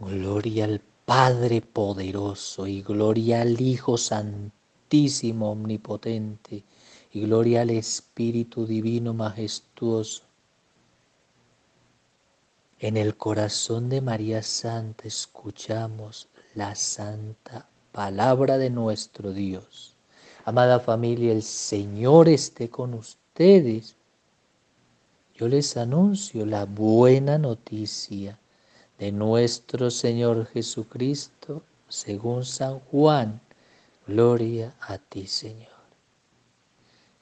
Gloria al Padre poderoso y gloria al Hijo Santísimo Omnipotente y gloria al Espíritu Divino Majestuoso. En el corazón de María Santa escuchamos la santa palabra de nuestro Dios. Amada familia, el Señor esté con ustedes. Yo les anuncio la buena noticia de nuestro Señor Jesucristo, según San Juan. Gloria a ti, Señor.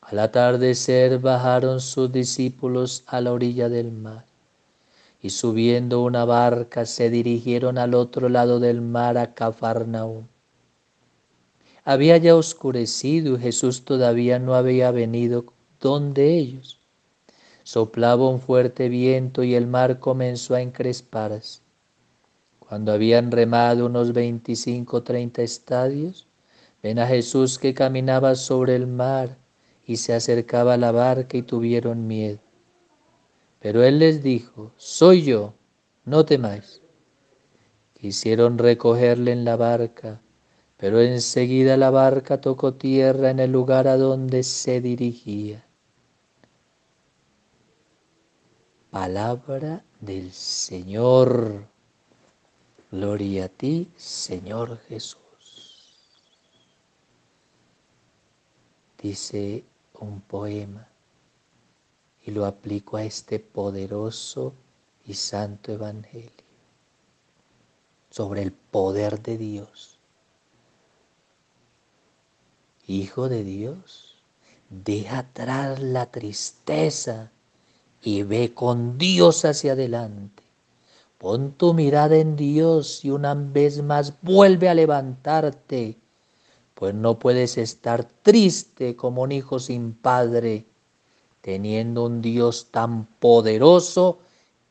Al atardecer bajaron sus discípulos a la orilla del mar y subiendo una barca se dirigieron al otro lado del mar a Cafarnaúm. Había ya oscurecido y Jesús todavía no había venido donde ellos. Soplaba un fuerte viento y el mar comenzó a encresparse. Cuando habían remado unos 25 treinta estadios, ven a Jesús que caminaba sobre el mar y se acercaba a la barca y tuvieron miedo. Pero él les dijo, soy yo, no temáis. Quisieron recogerle en la barca, pero enseguida la barca tocó tierra en el lugar a donde se dirigía. Palabra del Señor. Gloria a ti, Señor Jesús. Dice un poema y lo aplico a este poderoso y santo Evangelio sobre el poder de Dios. Hijo de Dios, deja atrás la tristeza y ve con Dios hacia adelante. Pon tu mirada en Dios y una vez más vuelve a levantarte, pues no puedes estar triste como un hijo sin padre, teniendo un Dios tan poderoso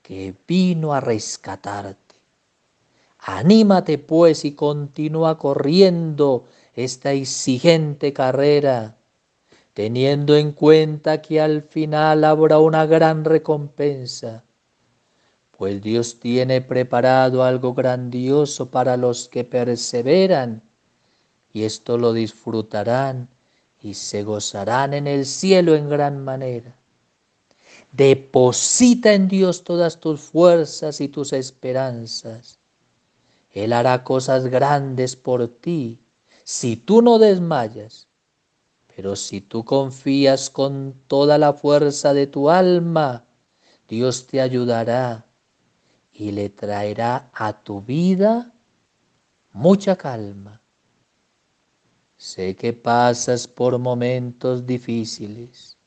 que vino a rescatarte. Anímate pues y continúa corriendo esta exigente carrera, teniendo en cuenta que al final habrá una gran recompensa pues Dios tiene preparado algo grandioso para los que perseveran, y esto lo disfrutarán y se gozarán en el cielo en gran manera. Deposita en Dios todas tus fuerzas y tus esperanzas. Él hará cosas grandes por ti si tú no desmayas. Pero si tú confías con toda la fuerza de tu alma, Dios te ayudará y le traerá a tu vida mucha calma. Sé que pasas por momentos difíciles.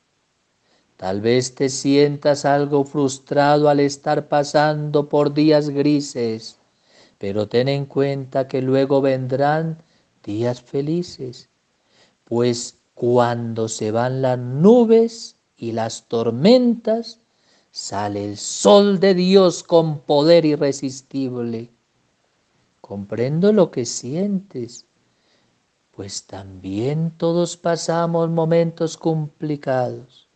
Tal vez te sientas algo frustrado al estar pasando por días grises, pero ten en cuenta que luego vendrán días felices, pues cuando se van las nubes y las tormentas, sale el sol de Dios con poder irresistible. Comprendo lo que sientes, pues también todos pasamos momentos complicados.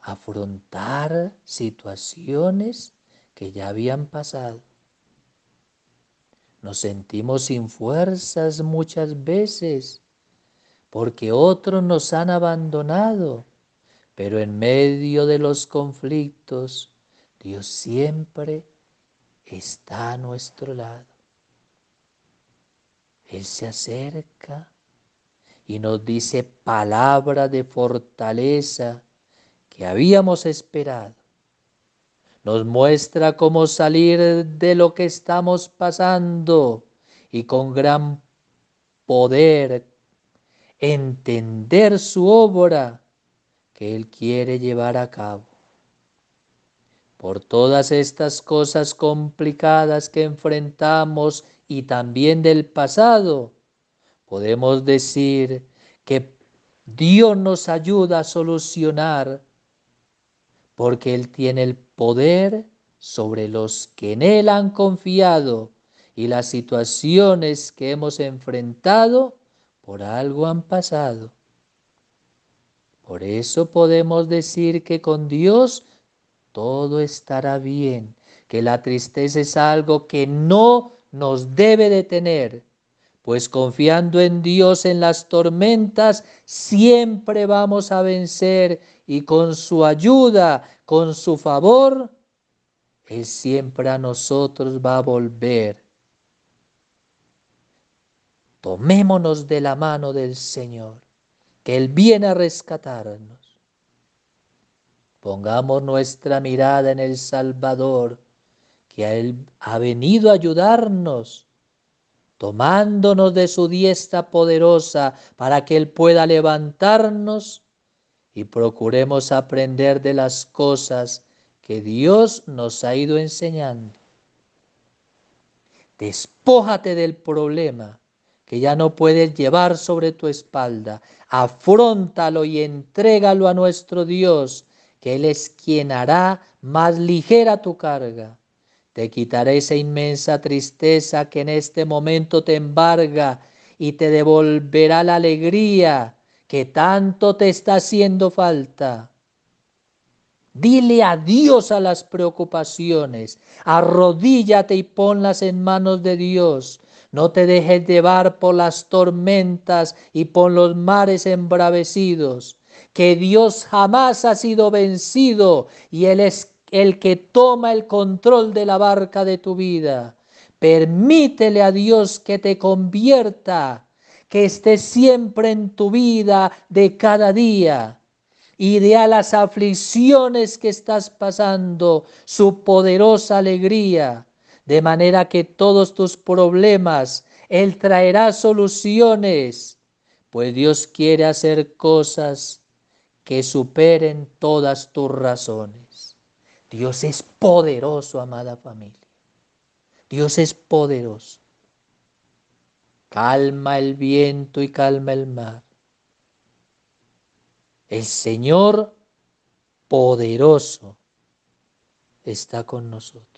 Afrontar situaciones que ya habían pasado. Nos sentimos sin fuerzas muchas veces porque otros nos han abandonado pero en medio de los conflictos, Dios siempre está a nuestro lado. Él se acerca y nos dice palabra de fortaleza que habíamos esperado. Nos muestra cómo salir de lo que estamos pasando y con gran poder entender su obra él quiere llevar a cabo. Por todas estas cosas complicadas que enfrentamos y también del pasado, podemos decir que Dios nos ayuda a solucionar porque Él tiene el poder sobre los que en Él han confiado y las situaciones que hemos enfrentado por algo han pasado. Por eso podemos decir que con Dios todo estará bien, que la tristeza es algo que no nos debe detener, pues confiando en Dios en las tormentas, siempre vamos a vencer y con su ayuda, con su favor, Él siempre a nosotros va a volver. Tomémonos de la mano del Señor que Él viene a rescatarnos. Pongamos nuestra mirada en el Salvador, que Él ha venido a ayudarnos, tomándonos de su diestra poderosa para que Él pueda levantarnos y procuremos aprender de las cosas que Dios nos ha ido enseñando. Despójate del problema que ya no puedes llevar sobre tu espalda. Afróntalo y entrégalo a nuestro Dios, que Él es quien hará más ligera tu carga. Te quitaré esa inmensa tristeza que en este momento te embarga y te devolverá la alegría que tanto te está haciendo falta. Dile adiós a las preocupaciones, arrodíllate y ponlas en manos de Dios, no te dejes llevar por las tormentas y por los mares embravecidos, que Dios jamás ha sido vencido y Él es el que toma el control de la barca de tu vida. Permítele a Dios que te convierta, que esté siempre en tu vida de cada día y de a las aflicciones que estás pasando su poderosa alegría de manera que todos tus problemas Él traerá soluciones, pues Dios quiere hacer cosas que superen todas tus razones. Dios es poderoso, amada familia. Dios es poderoso. Calma el viento y calma el mar. El Señor poderoso está con nosotros.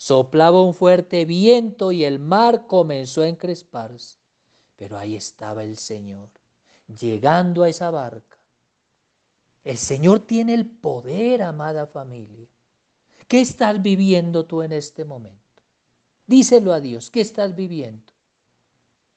Soplaba un fuerte viento y el mar comenzó a encresparse. Pero ahí estaba el Señor, llegando a esa barca. El Señor tiene el poder, amada familia. ¿Qué estás viviendo tú en este momento? Díselo a Dios, ¿qué estás viviendo?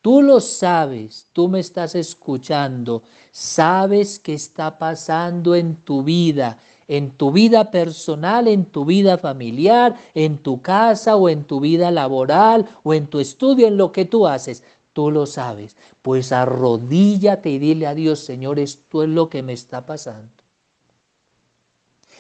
Tú lo sabes, tú me estás escuchando, sabes qué está pasando en tu vida, en tu vida personal, en tu vida familiar, en tu casa o en tu vida laboral o en tu estudio, en lo que tú haces. Tú lo sabes. Pues arrodíllate y dile a Dios, Señor, esto es lo que me está pasando.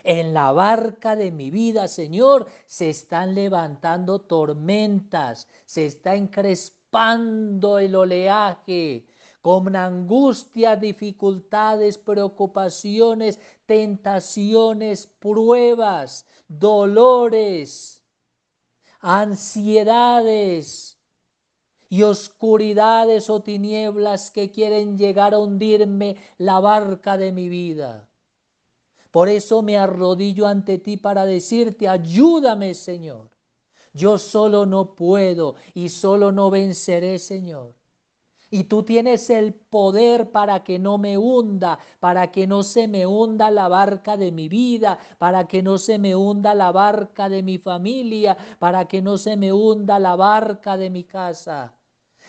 En la barca de mi vida, Señor, se están levantando tormentas, se está encrespando el oleaje, con angustia, dificultades, preocupaciones, tentaciones, pruebas, dolores, ansiedades y oscuridades o tinieblas que quieren llegar a hundirme la barca de mi vida. Por eso me arrodillo ante ti para decirte, ayúdame Señor. Yo solo no puedo y solo no venceré, Señor. Y tú tienes el poder para que no me hunda, para que no se me hunda la barca de mi vida, para que no se me hunda la barca de mi familia, para que no se me hunda la barca de mi casa.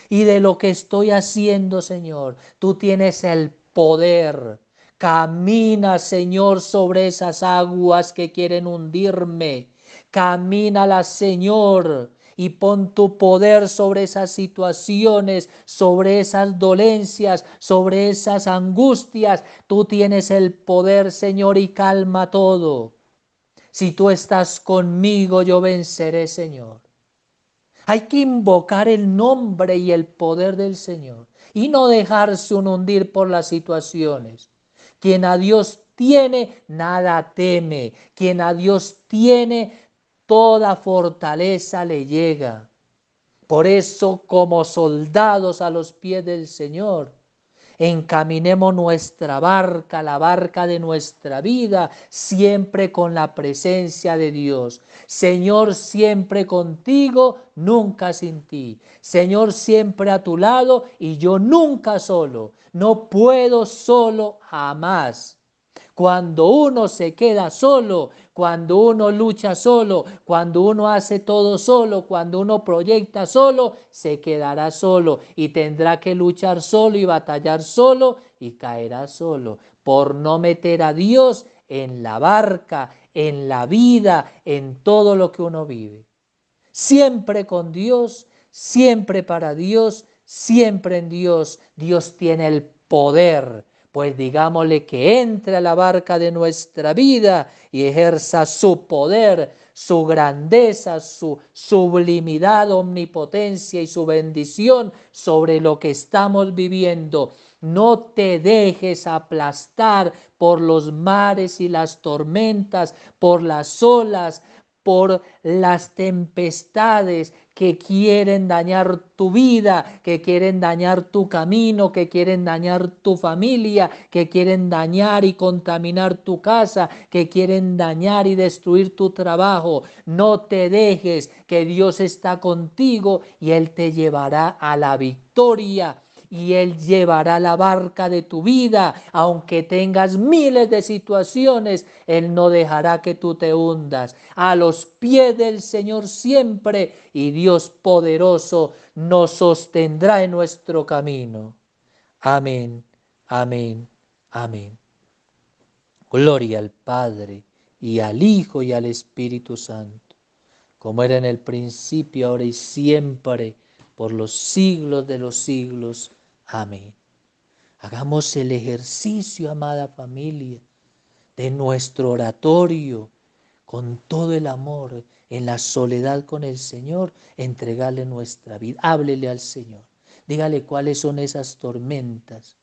Y de lo que estoy haciendo, Señor, tú tienes el poder. Camina, Señor, sobre esas aguas que quieren hundirme. Camínala, Señor y pon tu poder sobre esas situaciones, sobre esas dolencias, sobre esas angustias. Tú tienes el poder, Señor, y calma todo. Si tú estás conmigo, yo venceré, Señor. Hay que invocar el nombre y el poder del Señor y no dejarse hundir por las situaciones. Quien a Dios tiene, nada teme. Quien a Dios tiene, toda fortaleza le llega. Por eso, como soldados a los pies del Señor, encaminemos nuestra barca, la barca de nuestra vida, siempre con la presencia de Dios. Señor, siempre contigo, nunca sin ti. Señor, siempre a tu lado y yo nunca solo. No puedo solo jamás. Cuando uno se queda solo, cuando uno lucha solo, cuando uno hace todo solo, cuando uno proyecta solo, se quedará solo y tendrá que luchar solo y batallar solo y caerá solo por no meter a Dios en la barca, en la vida, en todo lo que uno vive. Siempre con Dios, siempre para Dios, siempre en Dios. Dios tiene el poder pues digámosle que entre a la barca de nuestra vida y ejerza su poder, su grandeza, su sublimidad, omnipotencia y su bendición sobre lo que estamos viviendo. No te dejes aplastar por los mares y las tormentas, por las olas, por las tempestades que quieren dañar tu vida, que quieren dañar tu camino, que quieren dañar tu familia, que quieren dañar y contaminar tu casa, que quieren dañar y destruir tu trabajo. No te dejes, que Dios está contigo y Él te llevará a la victoria y Él llevará la barca de tu vida. Aunque tengas miles de situaciones, Él no dejará que tú te hundas. A los pies del Señor siempre y Dios poderoso nos sostendrá en nuestro camino. Amén, amén, amén. Gloria al Padre y al Hijo y al Espíritu Santo, como era en el principio, ahora y siempre por los siglos de los siglos. Amén. Hagamos el ejercicio, amada familia, de nuestro oratorio con todo el amor, en la soledad con el Señor, entregarle nuestra vida. Háblele al Señor. Dígale cuáles son esas tormentas,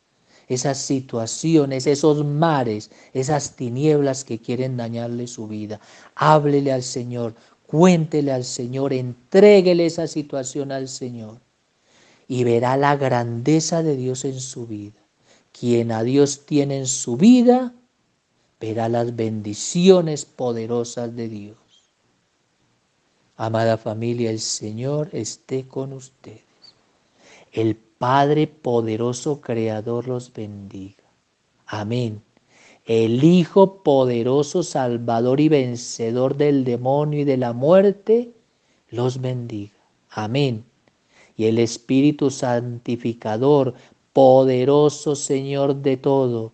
esas situaciones, esos mares, esas tinieblas que quieren dañarle su vida. Háblele al Señor Cuéntele al Señor, entréguele esa situación al Señor y verá la grandeza de Dios en su vida. Quien a Dios tiene en su vida, verá las bendiciones poderosas de Dios. Amada familia, el Señor esté con ustedes. El Padre poderoso, creador, los bendiga. Amén el Hijo poderoso, salvador y vencedor del demonio y de la muerte, los bendiga. Amén. Y el Espíritu Santificador, poderoso Señor de todo,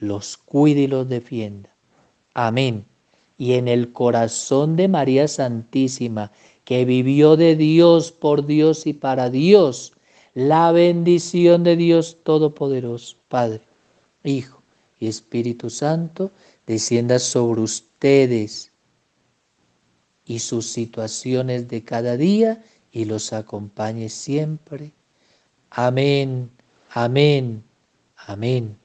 los cuide y los defienda. Amén. Y en el corazón de María Santísima, que vivió de Dios, por Dios y para Dios, la bendición de Dios Todopoderoso, Padre, Hijo y Espíritu Santo descienda sobre ustedes y sus situaciones de cada día y los acompañe siempre. Amén, amén, amén.